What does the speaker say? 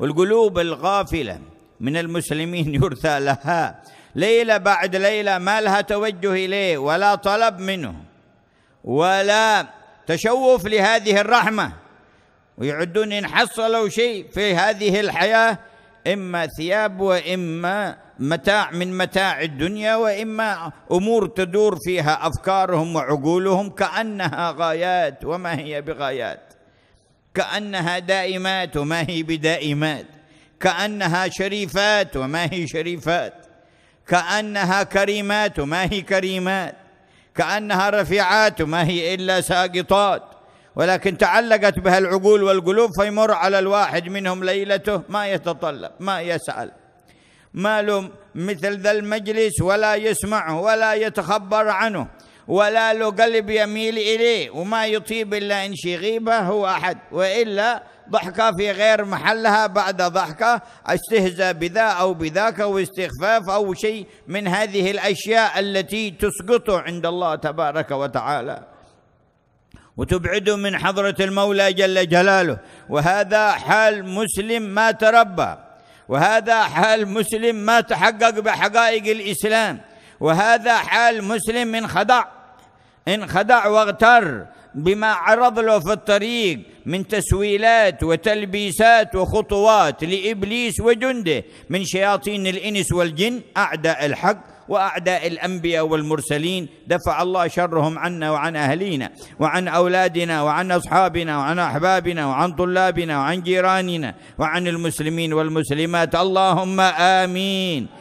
والقلوب الغافله من المسلمين يرثى لها ليله بعد ليله ما لها توجه اليه ولا طلب منه ولا تشوف لهذه الرحمه ويعدون ان حصلوا شيء في هذه الحياه اما ثياب واما متاع من متاع الدنيا واما امور تدور فيها افكارهم وعقولهم كانها غايات وما هي بغايات كأنها دائمات وما هي بدائمات كأنها شريفات وما هي شريفات كأنها كريمات وما هي كريمات كأنها رفيعات وما هي إلا ساقطات ولكن تعلقت بها العقول والقلوب فيمر على الواحد منهم ليلته ما يتطلب ما يسأل ما له مثل ذا المجلس ولا يسمعه ولا يتخبر عنه ولا له قلب يميل إليه وما يطيب إلا إن شي غيبة هو أحد وإلا ضحكة في غير محلها بعد ضحكة استهزاء بذا أو بذاك أو استخفاف أو شيء من هذه الأشياء التي تسقطه عند الله تبارك وتعالى وتبعده من حضرة المولى جل جلاله وهذا حال مسلم ما تربى وهذا حال مسلم ما تحقق بحقائق الإسلام وهذا حال مسلم من خدع انخدع واغتر بما عرض له في الطريق من تسويلات وتلبيسات وخطوات لابليس وجنده من شياطين الانس والجن اعداء الحق واعداء الانبياء والمرسلين دفع الله شرهم عنا وعن اهلينا وعن اولادنا وعن اصحابنا وعن احبابنا وعن طلابنا وعن جيراننا وعن المسلمين والمسلمات اللهم امين